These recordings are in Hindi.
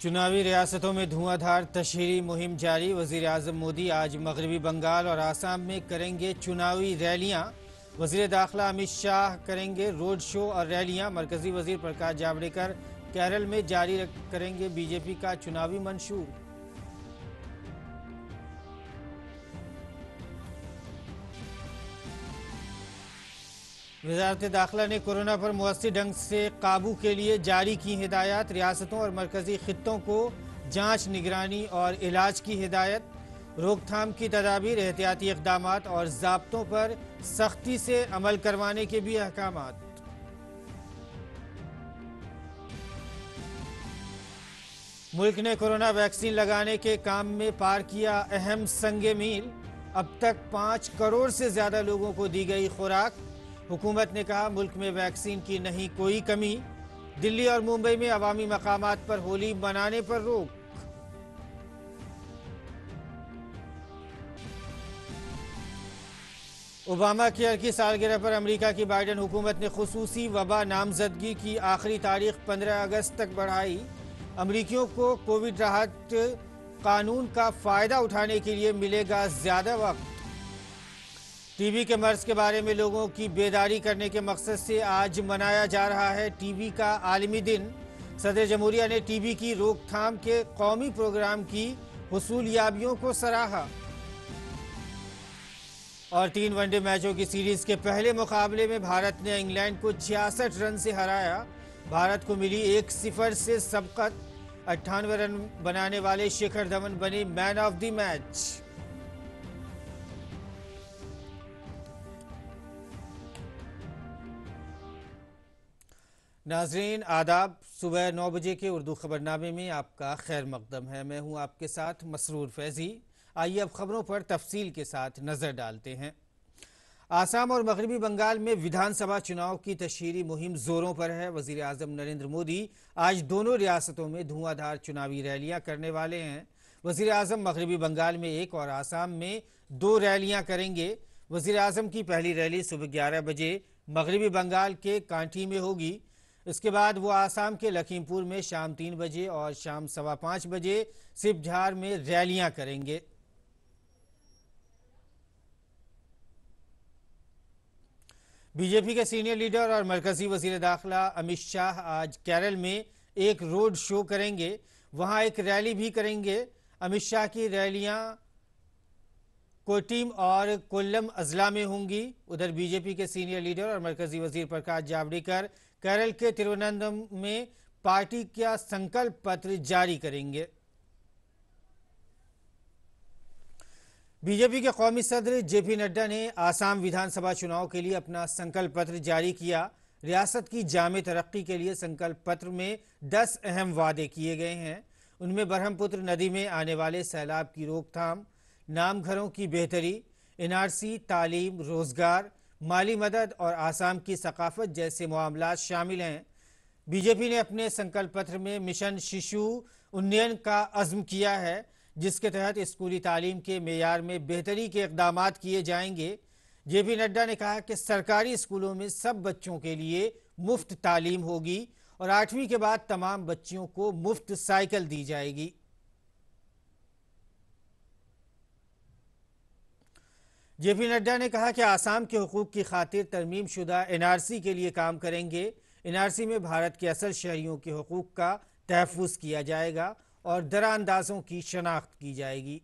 चुनावी रियासतों में धुआंधार तशहरी मुहिम जारी वजीर अजम मोदी आज मगरबी बंगाल और आसाम में करेंगे चुनावी रैलियां वजीर दाखिला अमित शाह करेंगे रोड शो और रैलियां मरकजी वजीर प्रकाश जावड़ेकर केरल में जारी करेंगे बीजेपी का चुनावी मंशूर वजारत दाखिला ने कोरोना पर मवसर ढंग से काबू के लिए जारी की हिदायत रियासतों और मरकजी खत्ों को जाँच निगरानी और इलाज की हिदायत रोकथाम की तदाबीर एहतियाती इकदाम और जबतों पर सख्ती से अमल करवाने के भी अहकाम मुल्क ने कोरोना वैक्सीन लगाने के काम में पार किया अहम संग मील अब तक पाँच करोड़ से ज़्यादा लोगों को दी गई खुराक हुकूमत ने कहा मुल्क में वैक्सीन की नहीं कोई कमी दिल्ली और मुंबई में अवामी मकाम पर होली मनाने पर रोक ओबामा केयर की सालगिरह पर अमेरिका की बाइडन हुकूमत ने खसूसी वबा नामजदगी की आखिरी तारीख 15 अगस्त तक बढ़ाई अमरीकियों को कोविड राहत कानून का फ़ायदा उठाने के लिए मिलेगा ज़्यादा वक्त टीबी के मर्ज के बारे में लोगों की बेदारी करने के मकसद से आज मनाया जा रहा है टीबी का आलमी दिन सदर जमहूरिया ने टीबी की रोकथाम के कौमी प्रोग्राम की हसूलियाबियों को सराहा और तीन वनडे मैचों की सीरीज के पहले मुकाबले में भारत ने इंग्लैंड को छियासठ रन से हराया भारत को मिली एक सिफर से सबकत अट्ठानवे रन बनाने वाले शेखर धवन बने मैन ऑफ द मैच नाजरीन आदाब सुबह नौ बजे के उर्दू खबरनामे में आपका खैर मकदम है मैं हूं आपके साथ मसरूर फैजी आइए अब खबरों पर तफसील के साथ नज़र डालते हैं आसाम और मगरबी बंगाल में विधानसभा चुनाव की तशहरी मुहिम जोरों पर है वजीर अजम नरेंद्र मोदी आज दोनों रियासतों में धुआंधार चुनावी रैलियां करने वाले हैं वजीर अजम मगरबी बंगाल में एक और आसाम में दो रैलियां करेंगे वजीर अजम की पहली रैली सुबह ग्यारह बजे मगरबी बंगाल के कांटी में होगी इसके बाद वो आसाम के लखीमपुर में शाम तीन बजे और शाम सवा पांच बजे सिपझार में रैलियां करेंगे बीजेपी के सीनियर लीडर और मरकजी वजीर दाखिला अमित शाह आज केरल में एक रोड शो करेंगे वहां एक रैली भी करेंगे अमित शाह की रैलियां कोटीम और कोल्लम अजला में होंगी उधर बीजेपी के सीनियर लीडर और मरकजी वजीर प्रकाश जावड़ेकर केरल के तिरुवनंतम में पार्टी का संकल्प पत्र जारी करेंगे बीजेपी के कौमी सदर जेपी नड्डा ने आसाम विधानसभा चुनाव के लिए अपना संकल्प पत्र जारी किया रियासत की जाम तरक्की के लिए संकल्प पत्र में दस अहम वादे किए गए हैं उनमें ब्रह्मपुत्र नदी में आने वाले सैलाब की रोकथाम नामघरों की बेहतरी एनआरसी तालीम रोजगार माली मदद और आसाम की सकाफत जैसे मामला शामिल हैं बीजेपी ने अपने संकल्प पत्र में मिशन शिशु उन्नयन का अज़म किया है जिसके तहत स्कूली तालीम के मैार में बेहतरी के इकदाम किए जाएंगे जे पी नड्डा ने कहा कि सरकारी स्कूलों में सब बच्चों के लिए मुफ्त तालीम होगी और आठवीं के बाद तमाम बच्चियों को मुफ्त साइकिल दी जाएगी जे पी नड्डा ने कहा कि आसाम के हकूक की खातिर तरमीम शुदा एनआरसी के लिए काम करेंगे एनआरसी में भारत के असल शहरियों के हकूक का तहफ़ किया जाएगा और अंदाजों की शनाख्त की जाएगी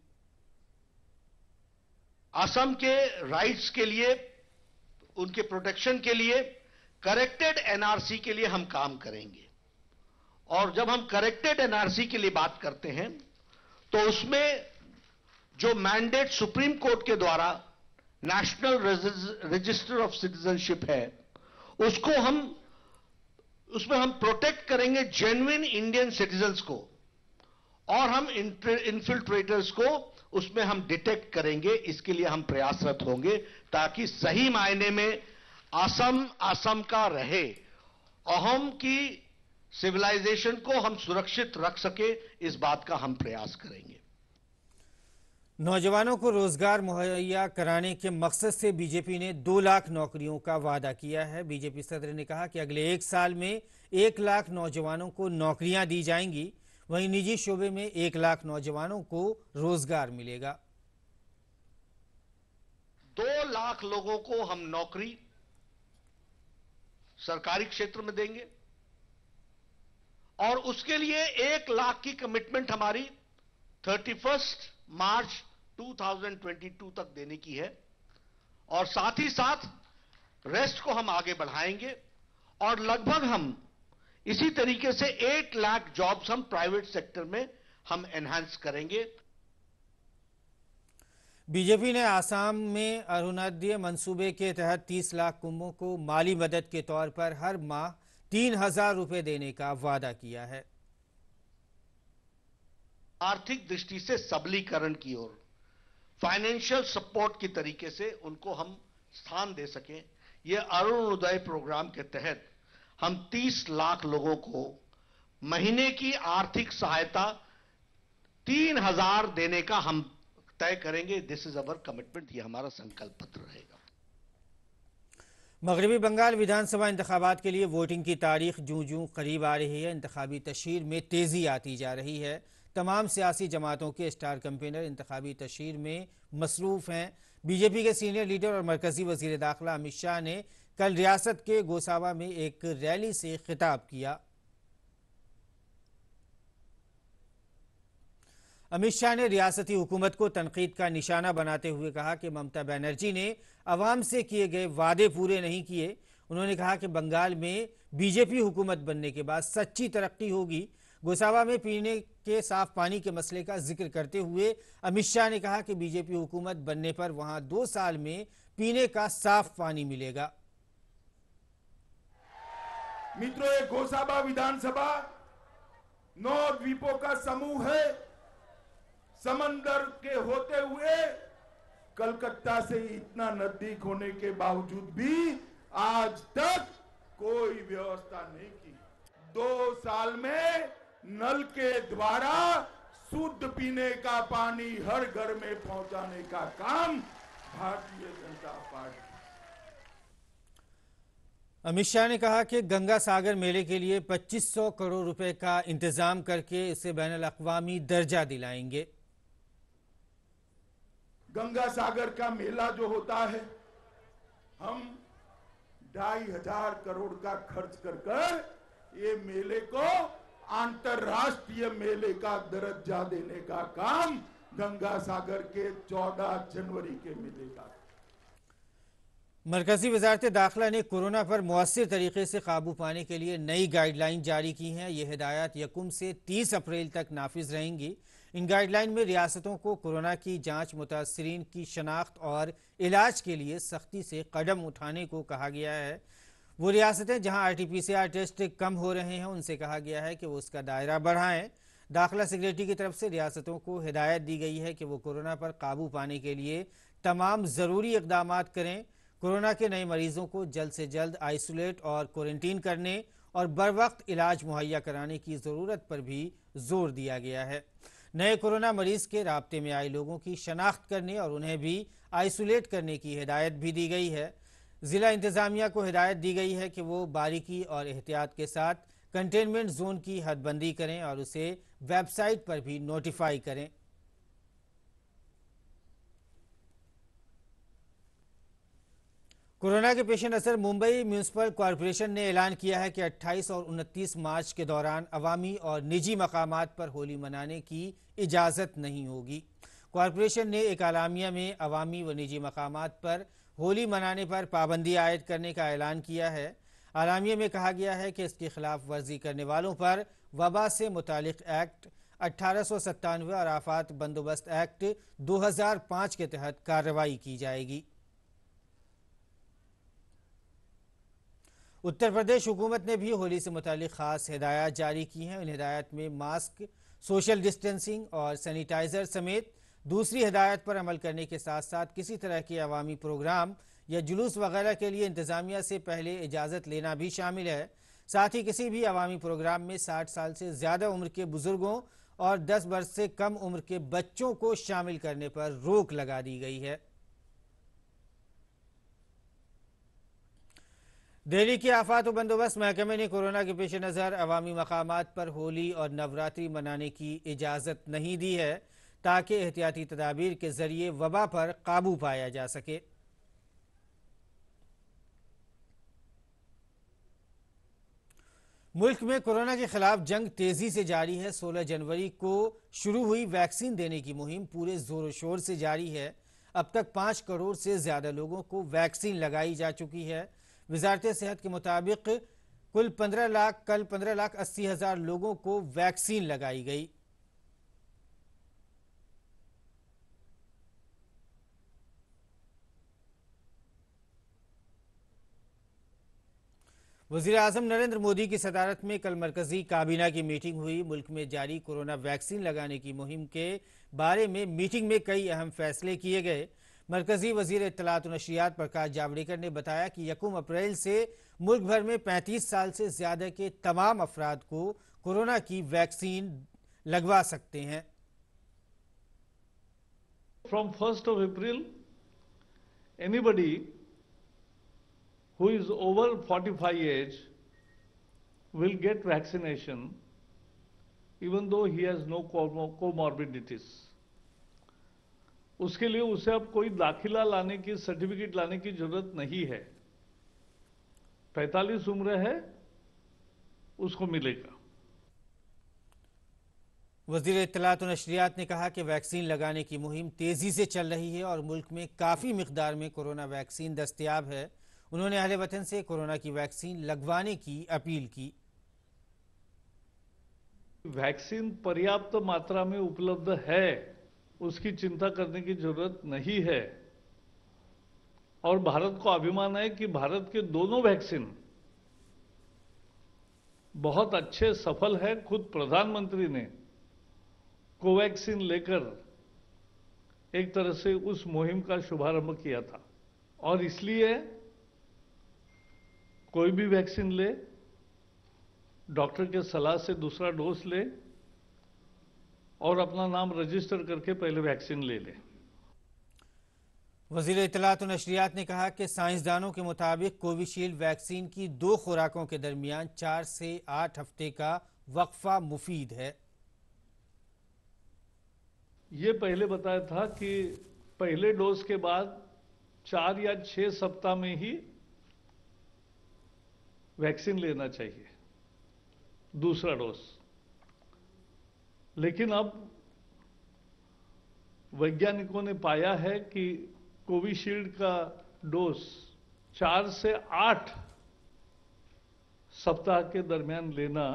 असम के राइट्स के लिए उनके प्रोटेक्शन के लिए करेक्टेड एनआरसी के लिए हम काम करेंगे और जब हम करेक्टेड एनआरसी के लिए बात करते हैं तो उसमें जो मैंडेट सुप्रीम कोर्ट के द्वारा नेशनल रजिस्टर ऑफ सिटीजनशिप है उसको हम उसमें हम प्रोटेक्ट करेंगे जेन्युन इंडियन सिटीजन्स को और हम इन्फिल्ट्रेटर्स को उसमें हम डिटेक्ट करेंगे इसके लिए हम प्रयासरत होंगे ताकि सही मायने में असम असम का रहे अहम की सिविलाइजेशन को हम सुरक्षित रख सके इस बात का हम प्रयास करेंगे नौजवानों को रोजगार मुहैया कराने के मकसद से बीजेपी ने दो लाख नौकरियों का वादा किया है बीजेपी सदर ने कहा कि अगले एक साल में एक लाख नौजवानों को नौकरियां दी जाएंगी वहीं निजी शोबे में एक लाख नौजवानों को रोजगार मिलेगा दो लाख लोगों को हम नौकरी सरकारी क्षेत्र में देंगे और उसके लिए एक लाख की कमिटमेंट हमारी थर्टी फर्स्ट मार्च 2022 तक देने की है और साथ ही साथ रेस्ट को हम आगे बढ़ाएंगे और लगभग हम इसी तरीके से 8 लाख जॉब्स हम प्राइवेट सेक्टर में हम एनहांस करेंगे बीजेपी ने आसाम में अरुणोदय मंसूबे के तहत 30 लाख कुंभों को माली मदद के तौर पर हर माह तीन हजार रुपये देने का वादा किया है आर्थिक दृष्टि से सबलीकरण की ओर फाइनेंशियल सपोर्ट की तरीके से उनको हम स्थान दे सकें यह अरुणोदय प्रोग्राम के तहत हम 30 लाख लोगों को महीने की आर्थिक सहायता तीन हजार देने का हम तय करेंगे दिस इज अवर कमिटमेंट ये हमारा संकल्प पत्र रहेगा मगरबी बंगाल विधानसभा इंतबात के लिए वोटिंग की तारीख जूं जूं करीब आ रही है इंतबी तशहर में तेज़ी आती जा रही है तमाम सियासी जमातों के स्टार कंपेनर इंतबी तशहर में मसरूफ़ हैं बीजेपी के सीनियर लीडर और मरकजी वजीर दाखिला अमित शाह ने कल रियासत के गोसावा में एक रैली से खिताब किया अमित शाह ने रियासती हुकूमत को तनकीद का निशाना बनाते हुए कहा कि ममता बनर्जी ने आवाम से किए गए वादे पूरे नहीं किए उन्होंने कहा कि बंगाल में बीजेपी हुकूमत बनने के बाद सच्ची तरक्की होगी गोसावा में पीने के साफ पानी के मसले का जिक्र करते हुए अमित शाह ने कहा कि बीजेपी हुकूमत बनने पर वहां दो साल में पीने का साफ पानी मिलेगा मित्रों ये गोसाबा विधानसभा नौ द्वीपों का समूह है समंदर के होते हुए कलकत्ता से इतना नजदीक होने के बावजूद भी आज तक कोई व्यवस्था नहीं की दो साल में नल के द्वारा शुद्ध पीने का पानी हर घर में पहुंचाने का काम भारतीय जनता पार्टी अमित शाह ने कहा कि गंगा सागर मेले के लिए 2500 करोड़ रुपए का इंतजाम करके इसे बैन अवी दर्जा दिलाएंगे गंगा सागर का मेला जो होता है हम ढाई हजार करोड़ का खर्च कर कर ये मेले को अंतरराष्ट्रीय मेले का दर्जा देने का काम गंगा सागर के 14 जनवरी के मेले का मरकजी वजारत दाखिला ने कोरोना पर मौसर तरीके से काबू पाने के लिए नई गाइडलाइन जारी की हैं ये हिदायत यकुम से 30 अप्रैल तक नाफिज रहेंगी इन गाइडलाइन में रियासतों को कोरोना की जांच मुतासरी की शनाख्त और इलाज के लिए सख्ती से कदम उठाने को कहा गया है वो रियासतें जहां आरटीपीसीआर टेस्ट कम हो रहे हैं उनसे कहा गया है कि वो उसका दायरा बढ़ाएं दाखिला सेक्रेटरी की तरफ से रियासतों को हिदायत दी गई है कि वो कोरोना पर काबू पाने के लिए तमाम ज़रूरी इकदाम करें कोरोना के नए मरीजों को जल्द से जल्द आइसोलेट और क्वारंटीन करने और बर वक्त इलाज मुहैया कराने की ज़रूरत पर भी जोर दिया गया है नए कोरोना मरीज के रबते में आए लोगों की शनाख्त करने और उन्हें भी आइसोलेट करने की हिदायत भी दी गई है जिला इंतजामिया को हिदायत दी गई है कि वो बारीकी और एहतियात के साथ कंटेनमेंट जोन की हदबंदी करें और उसे वेबसाइट पर भी नोटिफाई करें कोरोना के पेश नज़र मुंबई म्यूनसिपल कॉरपोरेशन ने ऐलान किया है कि 28 और 29 मार्च के दौरान अवामी और निजी मकाम पर होली मनाने की इजाज़त नहीं होगी कॉरपोरेशन ने एक आलामिया में अवामी व निजी मकाम पर होली मनाने पर पाबंदी आयद करने का ऐलान किया है अलामिया में कहा गया है कि इसकी खिलाफ वर्जी करने वालों पर वबा से मुतल एक्ट सत्तानवे और आफात बंदोबस्त एक्ट 2005 के तहत कार्रवाई की जाएगी उत्तर प्रदेश हुकूमत ने भी होली से मुतल खास हिदायत जारी की हैं इन हिदायत में मास्क सोशल डिस्टेंसिंग और सैनिटाइजर समेत दूसरी हदायत पर अमल करने के साथ साथ किसी तरह के अवामी प्रोग्राम या जुलूस वगैरह के लिए इंतज़ामिया से पहले इजाज़त लेना भी शामिल है साथ ही किसी भी अवामी प्रोग्राम में साठ साल से ज़्यादा उम्र के बुज़ुर्गों और दस वर्ष से कम उम्र के बच्चों को शामिल करने पर रोक लगा दी गई है दिल्ली के आफात बंदोबस्त महकमे ने कोरोना के पेश नज़र अवामी मकाम पर होली और नवरात्रि मनाने की इजाज़त नहीं दी है ताकि एहतियाती तदाबीर के ज़रिए वबा पर काबू पाया जा सके मुल्क में कोरोना के खिलाफ जंग तेजी से जारी है 16 जनवरी को शुरू हुई वैक्सीन देने की मुहिम पूरे जोरों शोर से जारी है अब तक पांच करोड़ से ज़्यादा लोगों को वैक्सीन लगाई जा चुकी है वजारत सेहत के मुताबिक कुल पंद्रह लाख कल पंद्रह लाख अस्सी हज़ार लोगों को वैक्सीन लगाई गई वजी अजम नरेंद्र मोदी की सदारत में कल मरकजी काबीना की मीटिंग हुई मुल्क में जारी कोरोना वैक्सीन लगाने की मुहिम के बारे में मीटिंग में कई अहम फैसले किए गए मरकजी वजीर इतलात नशियात प्रकाश जावड़ेकर ने बताया कि यकुम अप्रैल से मुल्क भर में पैंतीस साल से ज़्यादा के तमाम अफराद को कोरोना की वैक्सीन लगवा सकते हैं from first of April anybody who is over 45 age will get vaccination even though he has no comorbidities. उसके लिए उसे अब कोई दाखिला लाने की सर्टिफिकेट लाने की जरूरत नहीं है 45 उम्र है उसको मिलेगा वजीर इतलात नशरियात ने कहा कि वैक्सीन लगाने की मुहिम तेज़ी से चल रही है और मुल्क में काफ़ी मकदार में कोरोना वैक्सीन दस्तियाब है उन्होंने अहले वतन से कोरोना की वैक्सीन लगवाने की अपील की वैक्सीन पर्याप्त मात्रा में उपलब्ध है उसकी चिंता करने की जरूरत नहीं है और भारत को अभिमान है कि भारत के दोनों वैक्सीन बहुत अच्छे सफल है खुद प्रधानमंत्री ने कोवैक्सीन लेकर एक तरह से उस मुहिम का शुभारंभ किया था और इसलिए कोई भी वैक्सीन ले डॉक्टर के सलाह से दूसरा डोज ले और अपना नाम रजिस्टर करके पहले वैक्सीन ले लें वजीर इतलात नशरियात ने कहा कि साइंसदानों के मुताबिक कोविशील्ड वैक्सीन की दो खुराकों के दरमियान चार से आठ हफ्ते का वक्फा मुफीद है ये पहले बताया था कि पहले डोज के बाद चार या छह सप्ताह में ही वैक्सीन लेना चाहिए दूसरा डोज लेकिन अब वैज्ञानिकों ने पाया है कि कोविशील्ड का डोज चार से आठ सप्ताह के दरमियान लेना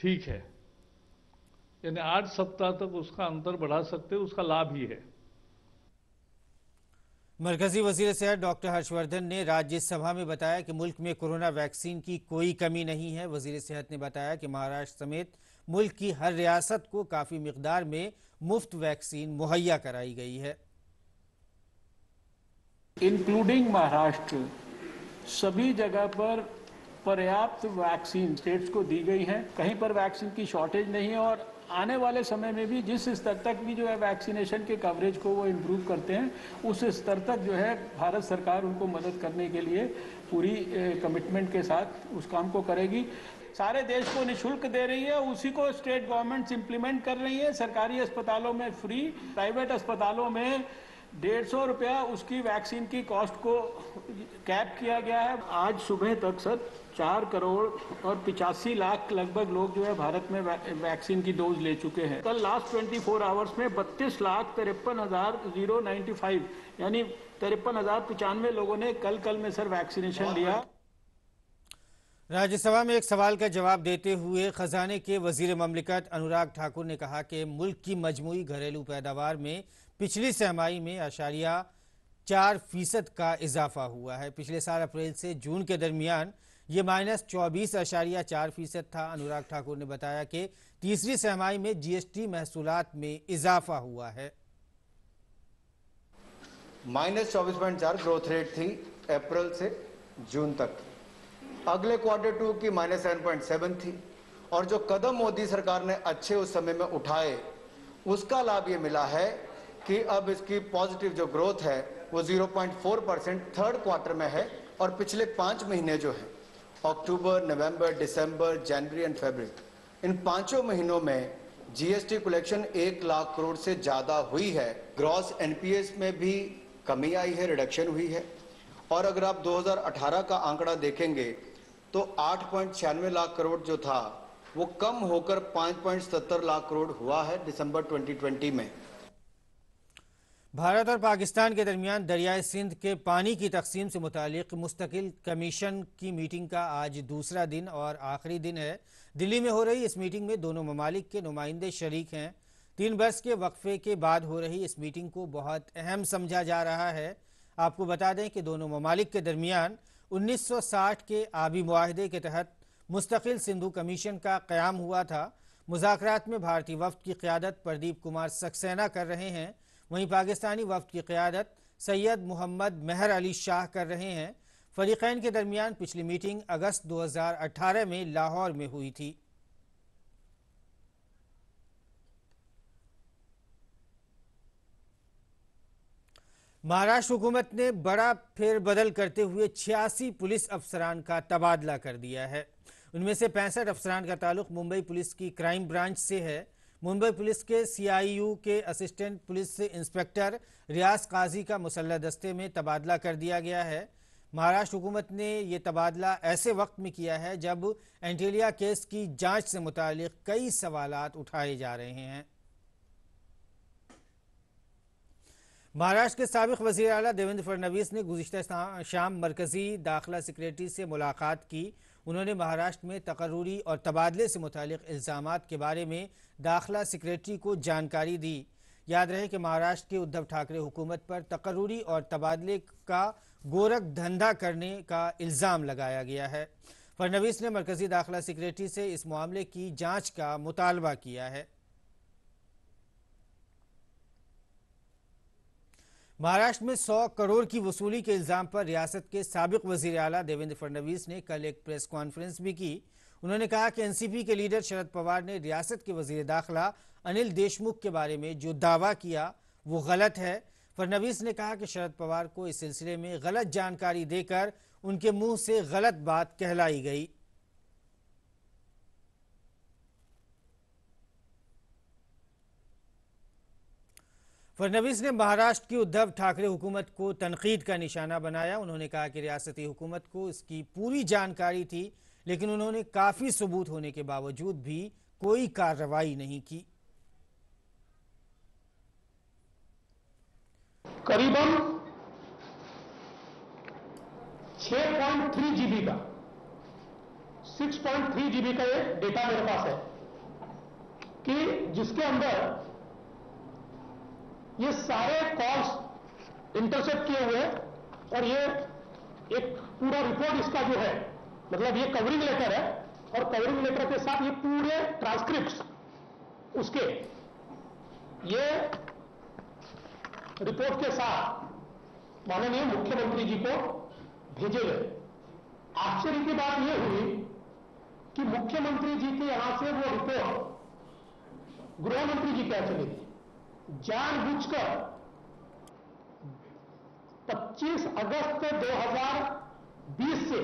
ठीक है यानी आठ सप्ताह तक उसका अंतर बढ़ा सकते उसका लाभ ही है मरकजी वजीर सेहत डॉक्टर हर्षवर्धन ने राज्यसभा में बताया कि मुल्क में कोरोना वैक्सीन की कोई कमी नहीं है वजीर सेहत ने बताया कि महाराष्ट्र समेत मुल्क की हर रियासत को काफ़ी मकदार में मुफ्त वैक्सीन मुहैया कराई गई है इंक्लूडिंग महाराष्ट्र सभी जगह पर पर्याप्त वैक्सीन स्टेट्स को दी गई है कहीं पर वैक्सीन की शॉर्टेज नहीं है और आने वाले समय में भी जिस स्तर तक भी जो है वैक्सीनेशन के कवरेज को वो इम्प्रूव करते हैं उस स्तर तक जो है भारत सरकार उनको मदद करने के लिए पूरी कमिटमेंट के साथ उस काम को करेगी सारे देश को निशुल्क दे रही है उसी को स्टेट गवर्नमेंट्स इम्प्लीमेंट कर रही है सरकारी अस्पतालों में फ्री प्राइवेट अस्पतालों में डेढ़ सौ रुपया उसकी वैक्सीन की कॉस्ट को कैप किया गया है आज सुबह तक सर चार करोड़ और पिचासी लाख लगभग लोग जो है भारत में वैक्सीन की डोज ले चुके हैं कल लास्ट ट्वेंटी फोर आवर्स में बत्तीस लाख तिरपन हजार जीरो नाइन्टी फाइव यानी तिरपन हजार पचानवे लोगों ने कल कल में सर वैक्सीनेशन लिया राज्यसभा में एक सवाल का जवाब देते हुए खजाने के वजीर ममलिकत अनुराग ठाकुर ने कहा कि मुल्क की मजमू घरेलू पैदावार में पिछली सहमाही में आशारिया चार फीसद का इजाफा हुआ है पिछले साल अप्रैल से जून के दरमियान ये माइनस चौबीस अशारिया चार फीसद था अनुराग ठाकुर ने बताया कि तीसरी सहमाई में जीएसटी महसूलात में इजाफा हुआ है माइनस चौबीस पॉइंट चार ग्रोथ रेट थी अप्रैल से जून तक अगले क्वार्टर टू की माइनस सेवन पॉइंट सेवन थी और जो कदम मोदी सरकार ने अच्छे उस समय में उठाए उसका लाभ ये मिला है कि अब इसकी पॉजिटिव जो ग्रोथ है वो फोर परसेंट थर्ड क्वार्टर में है और पिछले पांच महीने जो है अक्टूबर नवंबर दिसंबर जनवरी एंड फरवरी इन पांचों महीनों में जीएसटी कलेक्शन एक लाख करोड़ से ज़्यादा हुई है ग्रॉस एनपीएस में भी कमी आई है रिडक्शन हुई है और अगर आप 2018 का आंकड़ा देखेंगे तो आठ लाख करोड़ जो था वो कम होकर 5.70 लाख करोड़ हुआ है दिसंबर ट्वेंटी में भारत और पाकिस्तान के दरमियान दरियाए सिंध के पानी की तकसीम से मुतालिक मुस्तकिल कमीशन की मीटिंग का आज दूसरा दिन और आखिरी दिन है दिल्ली में हो रही इस मीटिंग में दोनों ममालिक के नुमाइंदे शरीक हैं तीन बरस के वक्फे के बाद हो रही इस मीटिंग को बहुत अहम समझा जा रहा है आपको बता दें कि दोनों ममालिक के दरमियान 1960 के आबी माहदे के तहत मुस्तकिल सिंधु कमीशन का क्याम हुआ था मुजाकर में भारतीय वफद की क्यादत प्रदीप कुमार सक्सेना कर रहे हैं वहीं पाकिस्तानी वफद की क्यादत सैयद मोहम्मद महर अली शाह कर रहे हैं फरीकैन के दरमियान पिछली मीटिंग अगस्त 2018 में लाहौर में हुई थी महाराष्ट्र हुकूमत ने बड़ा फेरबदल करते हुए छियासी पुलिस अफसरान का तबादला कर दिया है उनमें से पैंसठ अफसरान का ताल्लुक मुंबई पुलिस की क्राइम ब्रांच से है मुंबई पुलिस के सीआईयू के assistant police inspector Riyaz Kazi का मुसल्ला दस्ते में तबादला कर दिया गया है महाराष्ट्र हुकूमत ने यह तबादला ऐसे वक्त में किया है जब एंटेलिया केस की जांच से मुतल कई सवाल उठाए जा रहे हैं महाराष्ट्र के सबक वजी अला देवेंद्र फडनवीस ने गुजशत शाम मरकजी दाखिला सिक्रेटरी से मुलाकात की उन्होंने महाराष्ट्र में तकरूरी और तबादले से मुतल इल्ज़ाम के बारे में दाखिला सेक्रेटरी को जानकारी दी याद रहे कि महाराष्ट्र की उद्धव ठाकरे हुकूमत पर तकरूरी और तबादले का गोरख धंधा करने का इल्ज़ाम लगाया गया है फडनवीस ने मरकजी दाखिला सेक्रेटरी से इस मामले की जाँच का मुतालबा किया है महाराष्ट्र में 100 करोड़ की वसूली के इल्ज़ाम पर रियासत के सबक वजीर अला देवेंद्र फडणवीस ने कल एक प्रेस कॉन्फ्रेंस भी की उन्होंने कहा कि एनसीपी के लीडर शरद पवार ने रियासत के वजीर दाखिला अनिल देशमुख के बारे में जो दावा किया वो गलत है फडणवीस ने कहा कि शरद पवार को इस सिलसिले में गलत जानकारी देकर उनके मुंह से गलत बात कहलाई गई फडनवीस ने महाराष्ट्र की उद्धव ठाकरे हुकूमत को तनकीद का निशाना बनाया उन्होंने कहा कि रियासती हुकूमत को इसकी पूरी जानकारी थी लेकिन उन्होंने काफ़ी सबूत होने के बावजूद भी कोई कार्रवाई नहीं की करीबन 6.3 जीबी का 6.3 जीबी का ये डेटा मेरे पास है कि जिसके अंदर ये सारे कॉल्स इंटरसेप्ट किए हुए हैं और ये एक पूरा रिपोर्ट इसका जो है मतलब ये कवरिंग लेटर है और कवरिंग लेटर के साथ ये पूरे ट्रांसक्रिप्ट उसके ये रिपोर्ट के साथ माननीय मुख्यमंत्री जी को भेजे गए आश्चर्य की बात यह हुई कि मुख्यमंत्री जी के यहां से वो रिपोर्ट गृहमंत्री जी क्या चली गई कर पच्चीस अगस्त 2020 से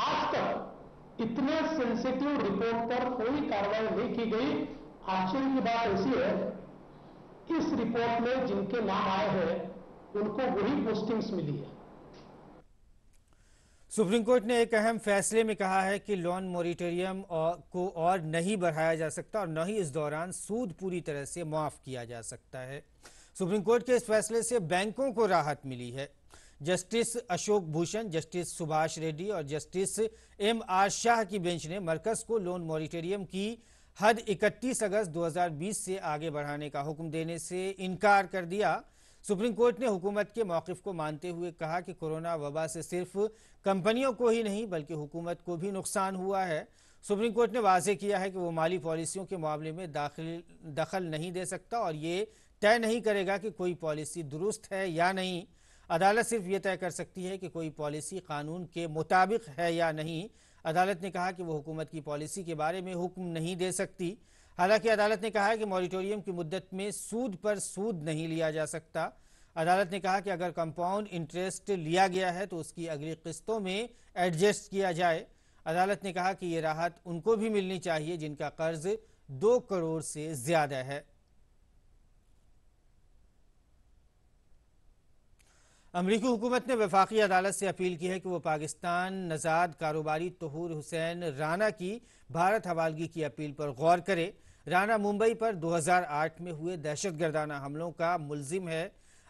आज तक इतने सेंसिटिव रिपोर्ट पर कोई कार्रवाई नहीं की गई आश्चर्य की बात ऐसी है इस रिपोर्ट में जिनके नाम आए हैं उनको वही पोस्टिंग्स मिली है सुप्रीम कोर्ट ने एक अहम फैसले में कहा है कि लोन मोरिटोरियम को और नहीं बढ़ाया जा सकता और न ही इस दौरान सूद पूरी तरह से माफ किया जा सकता है सुप्रीम कोर्ट के इस फैसले से बैंकों को राहत मिली है जस्टिस अशोक भूषण जस्टिस सुभाष रेड्डी और जस्टिस एम आर शाह की बेंच ने मरकज को लोन मॉरिटोरियम की हद 31 अगस्त 2020 से आगे बढ़ाने का हुक्म देने से इनकार कर दिया सुप्रीम कोर्ट ने हुकूमत के मौकफ को मानते हुए कहा कि कोरोना वबा से सिर्फ कंपनियों को ही नहीं बल्कि हुकूमत को भी नुकसान हुआ है सुप्रीम कोर्ट ने वाजे किया है कि वो माली पॉलिसियों के मामले में दाखिल दखल नहीं दे सकता और ये तय नहीं करेगा कि कोई पॉलिसी दुरुस्त है या नहीं अदालत सिर्फ ये तय कर सकती है कि कोई पॉलिसी कानून के मुताबिक है या नहीं अदालत ने कहा कि वो हुकूमत की पॉलिसी के बारे में हुक्म नहीं दे सकती हालांकि अदालत ने कहा है कि मॉरिटोरियम की मुद्दत में सूद पर सूद नहीं लिया जा सकता अदालत ने कहा कि अगर कंपाउंड इंटरेस्ट लिया गया है तो उसकी अगली किस्तों में एडजस्ट किया जाए अदालत ने कहा कि ये राहत उनको भी मिलनी चाहिए जिनका कर्ज दो करोड़ से ज्यादा है अमरीकी हुकूमत ने वफाकी अदालत से अपील की है कि वह पाकिस्तान नजाद कारोबारी तहूर हुसैन राना की भारत हवालगी की अपील पर गौर करे राना मुंबई पर 2008 में हुए दहशत गर्दाना हमलों का मुलजिम है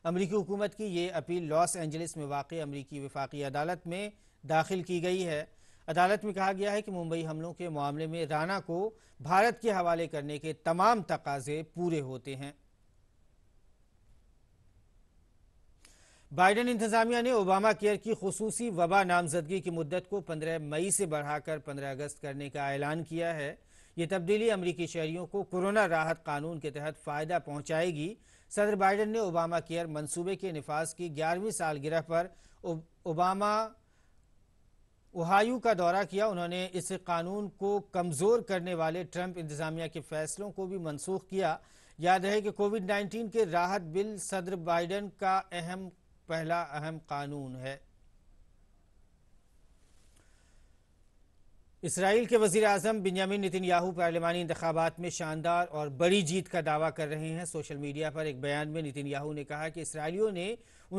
अमरीकी हुकूमत की ये अपील लॉस एंजलिस में वाक़ अमरीकी विफाकी अदालत में दाखिल की गई है अदालत में कहा गया है कि मुंबई हमलों के मामले में राना को भारत के हवाले करने के तमाम तकाजे पूरे होते हैं बाइडन इंतजामिया ने ओबामा केयर की खसूसी वबा नामजदगी की मुद्दत को 15 मई से बढ़ाकर 15 अगस्त करने का ऐलान किया है ये तब्दीली अमरीकी शहरीों को कोरोना राहत कानून के तहत फ़ायदा पहुँचाएगी सदर बाइडन ने ओबामा केयर मनसूबे के नफाज की ग्यारहवीं सालगिरह पर ओबामा ओहायु का दौरा किया उन्होंने इस कानून को कमज़ोर करने वाले ट्रंप इंतजामिया के फैसलों को भी मनसूख किया याद रहे कि कोविड नाइन्टीन के राहत बिल सदर बाइडन का अहम पहला अहम कानून है इसराइल के वजीर अजम बिन्यामिन नितिन याहू पार्लियामानी इंतबात में शानदार और बड़ी जीत का दावा कर रहे हैं सोशल मीडिया पर एक बयान में नितिन याहू ने कहा कि इसराइलियों ने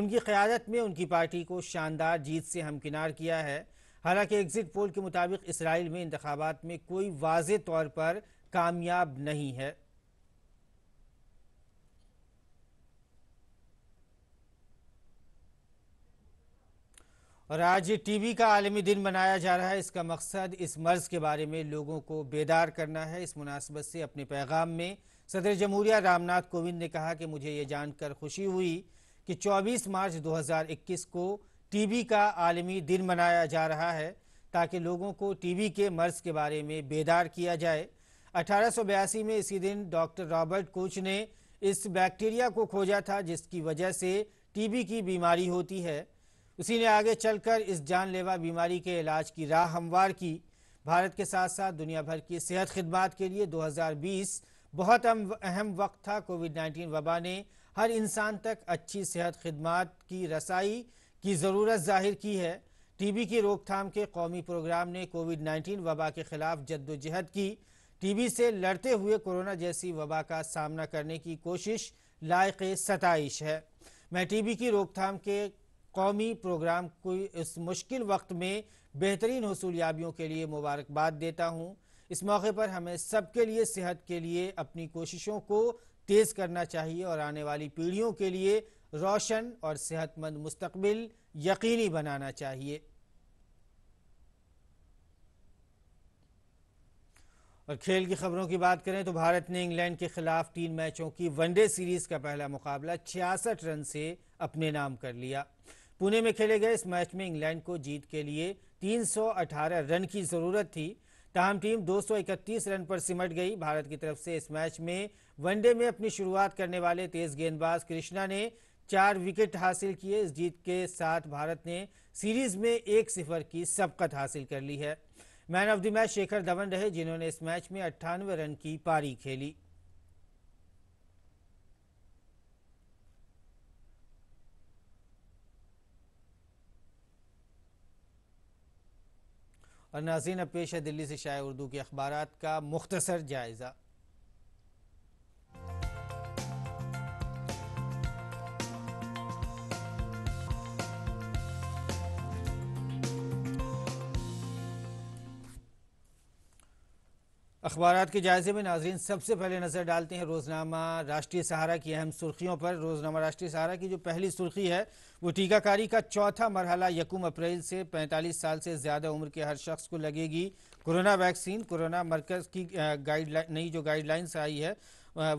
उनकी क्यादत में उनकी पार्टी को शानदार जीत से हमकिनार किया है हालांकि एग्जिट पोल के मुताबिक इसराइल में इंतबात में कोई वाज तौर पर कामयाब नहीं है और आज टीबी का आलमी दिन मनाया जा रहा है इसका मकसद इस मर्ज के बारे में लोगों को बेदार करना है इस मुनासबत से अपने पैगाम में सदर जमहूरिया रामनाथ कोविंद ने कहा कि मुझे ये जानकर खुशी हुई कि 24 मार्च 2021 को टीबी का आलमी दिन मनाया जा रहा है ताकि लोगों को टीबी के मर्ज के बारे में बेदार किया जाए अठारह में इसी दिन डॉक्टर रॉबर्ट कोच ने इस बैक्टीरिया को खोजा था जिसकी वजह से टीबी की बीमारी होती है उसी ने आगे चलकर इस जानलेवा बीमारी के इलाज की राह हमवार की भारत के साथ साथ दुनिया भर की सेहत खदमात के लिए 2020 बहुत अहम वक्त था कोविड 19 वबा ने हर इंसान तक अच्छी सेहत खदमात की रसाई की ज़रूरत जाहिर की है टीबी की रोकथाम के कौमी प्रोग्राम ने कोविड 19 वबा के खिलाफ जद्दोजहद की टीबी से लड़ते हुए कोरोना जैसी वबा का सामना करने की कोशिश लायक सतश है मैं टीबी की रोकथाम के कौमी प्रोग्राम को इस मुश्किल वक्त में बेहतरीन हसूलियाबियों के लिए मुबारकबाद देता हूँ इस मौके पर हमें सबके लिए सेहत के लिए अपनी कोशिशों को तेज़ करना चाहिए और आने वाली पीढ़ियों के लिए रोशन और सेहतमंद मुस्तबिल यकीनी बनाना चाहिए और खेल की खबरों की बात करें तो भारत ने इंग्लैंड के खिलाफ तीन मैचों की वनडे सीरीज का पहला मुकाबला छियासठ रन से अपने नाम कर लिया पुणे में खेले गए इस मैच में इंग्लैंड को जीत के लिए 318 रन की जरूरत थी तहम टीम 231 रन पर सिमट गई भारत की तरफ से इस मैच में वनडे में अपनी शुरुआत करने वाले तेज गेंदबाज कृष्णा ने चार विकेट हासिल किए इस जीत के साथ भारत ने सीरीज में एक सिफर की सबकत हासिल कर ली है man of the match Shekhar Dhawan रहे जिन्होंने इस मैच में अट्ठानवे रन की पारी खेली और नाजीन अब पेश है दिल्ली से शायद उर्दू के अखबार का मुख्तसर जायज़ा अखबार के जायजे में नाजरीन सबसे पहले नज़र डालते हैं रोज़नामा राष्ट्रीय सहारा की अहम सुर्खियों पर रोज़नामा राष्ट्रीय सहारा की जो पहली सुर्खी है वो टीकाकारी का चौथा मरहला यकुम अप्रैल से 45 साल से ज़्यादा उम्र के हर शख्स को लगेगी कोरोना वैक्सीन कोरोना मरकज़ की गाइडलाइन नई जो गाइडलाइंस आई है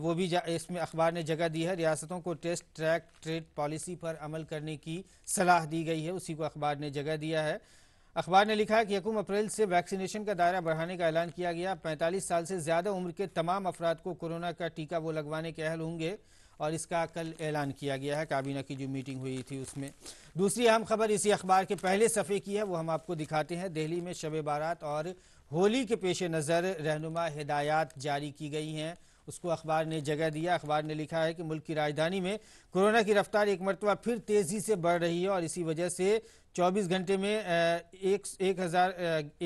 वो भी इसमें अखबार ने जगह दी है रियासतों को टेस्ट ट्रैक ट्रेड पॉलिसी पर अमल करने की सलाह दी गई है उसी को अखबार ने जगह दिया है अखबार ने लिखा है कि यकुम अप्रैल से वैक्सीनेशन का दायरा बढ़ाने का ऐलान किया गया 45 साल से ज़्यादा उम्र के तमाम अफराद को कोरोना का टीका वो लगवाने के अहल होंगे और इसका कल ऐलान किया गया है काबीना की जो मीटिंग हुई थी उसमें दूसरी अहम खबर इसी अखबार के पहले सफ़े की है वो हम आपको दिखाते हैं दिल्ली में शब बारात और होली के पेश नज़र रहनुमा हिदायत जारी की गई हैं उसको अखबार ने जगह दिया अखबार ने लिखा है कि मुल्क की राजधानी में कोरोना की रफ्तार एक मरतबा फिर तेज़ी से बढ़ रही है और इसी वजह से 24 घंटे में एक एक हज़ार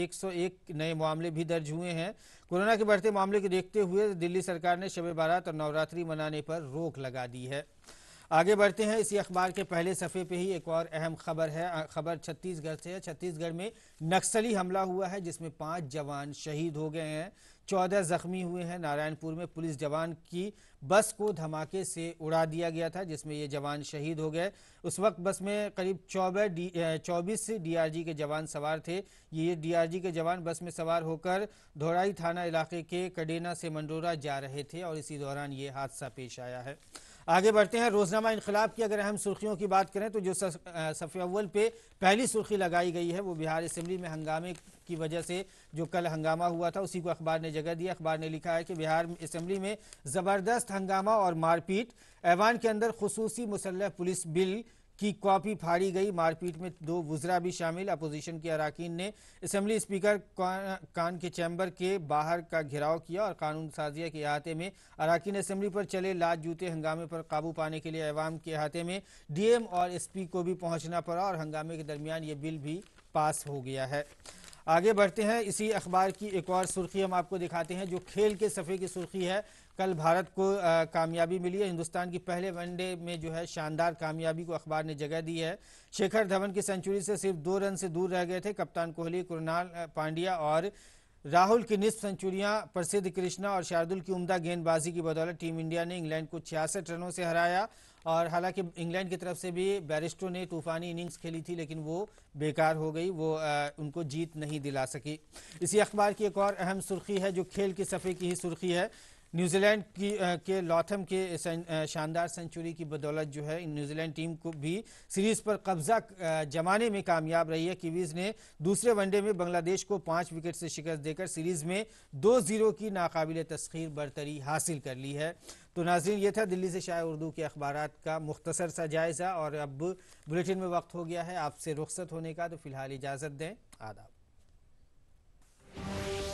एक सौ एक नए मामले भी दर्ज हुए हैं कोरोना के बढ़ते मामले को देखते हुए दिल्ली सरकार ने शब बारात और नवरात्रि मनाने पर रोक लगा दी है आगे बढ़ते हैं इसी अखबार के पहले सफ़े पे ही एक और अहम खबर है खबर छत्तीसगढ़ से है छत्तीसगढ़ में नक्सली हमला हुआ है जिसमें पांच जवान शहीद हो गए हैं चौदह जख्मी हुए हैं नारायणपुर में पुलिस जवान की बस को धमाके से उड़ा दिया गया था जिसमें ये जवान शहीद हो गए उस वक्त बस में करीब चौबे चौबीस डीआरजी के जवान सवार थे ये डीआरजी के जवान बस में सवार होकर धोराई थाना इलाके के कडेना से मंडोरा जा रहे थे और इसी दौरान ये हादसा पेश आया है आगे बढ़ते हैं रोजनामा इनकलाब की अगर अहम सुर्खियों की बात करें तो जो सफ़े अव्वल पे पहली सुर्खी लगाई गई है वो बिहार असम्बली में हंगामे की वजह से जो कल हंगामा हुआ था उसी को अखबार ने जगह दिया अखबार ने लिखा है कि बिहार असम्बली में ज़बरदस्त हंगामा और मारपीट ऐवान के अंदर खसूसी मुसलह पुलिस बिल की कॉपी फाड़ी गई मारपीट में दो वजरा भी शामिल अपोजिशन के अरकान ने असम्बली स्पीकर कान के चैम्बर के बाहर का घेराव किया और कानून साजिया के अहाते में अरकान असम्बली पर चले लाद जूते हंगामे पर काबू पाने के लिए अवाम के अहाते में डीएम और एस पी को भी पहुंचना पड़ा और हंगामे के दरमियान ये बिल भी पास हो गया है आगे बढ़ते हैं इसी अखबार की एक और सुर्खी हम आपको दिखाते हैं जो खेल के सफ़े की सुर्खी है कल भारत को कामयाबी मिली है हिंदुस्तान की पहले वनडे में जो है शानदार कामयाबी को अखबार ने जगह दी है शेखर धवन की सेंचुरी से सिर्फ दो रन से दूर रह गए थे कप्तान कोहली कुरनाल पांड्या और राहुल की निस्फ सेंचुरियां प्रसिद्ध कृष्णा और शार्दुल की उम्दा गेंदबाजी की बदौलत टीम इंडिया ने इंग्लैंड को छियासठ रनों से हराया और हालांकि इंग्लैंड की तरफ से भी बैरिस्टो ने तूफानी इनिंग्स खेली थी लेकिन वो बेकार हो गई वो आ, उनको जीत नहीं दिला सकी इसी अखबार की एक और अहम सुर्खी है जो खेल के सफ़े की ही सुर्खी है न्यूजीलैंड की के लॉथम के शानदार सेंचुरी की बदौलत जो है न्यूजीलैंड टीम को भी सीरीज पर कब्जा जमाने में कामयाब रही है कीवीज ने दूसरे वनडे में बांग्लादेश को पांच विकेट से शिकस्त देकर सीरीज में दो जीरो की नाकबिल तस्खीर बरतरी हासिल कर ली है तो नाजरीन ये था दिल्ली से शायद उर्दू के अखबार का मुख्तसर सा जायज़ा और अब बुलेटिन में वक्त हो गया है आपसे रुख्सत होने का तो फ़िलहाल इजाज़त दें आदाब